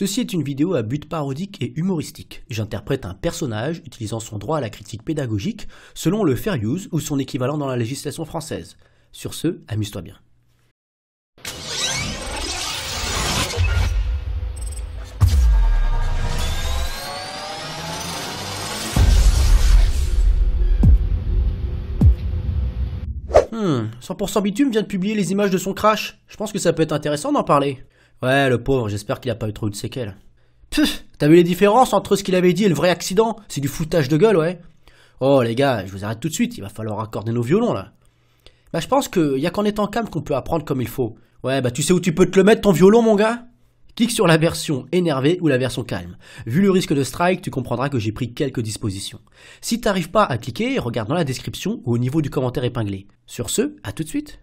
Ceci est une vidéo à but parodique et humoristique. J'interprète un personnage utilisant son droit à la critique pédagogique selon le fair use ou son équivalent dans la législation française. Sur ce, amuse-toi bien. Hmm, 100% Bitume vient de publier les images de son crash. Je pense que ça peut être intéressant d'en parler. Ouais, le pauvre, j'espère qu'il a pas eu trop de séquelles. Pfff, t'as vu les différences entre ce qu'il avait dit et le vrai accident C'est du foutage de gueule, ouais. Oh les gars, je vous arrête tout de suite, il va falloir accorder nos violons là. Bah je pense qu'il y a qu'en étant calme qu'on peut apprendre comme il faut. Ouais, bah tu sais où tu peux te le mettre ton violon mon gars Clique sur la version énervée ou la version calme. Vu le risque de strike, tu comprendras que j'ai pris quelques dispositions. Si t'arrives pas à cliquer, regarde dans la description ou au niveau du commentaire épinglé. Sur ce, à tout de suite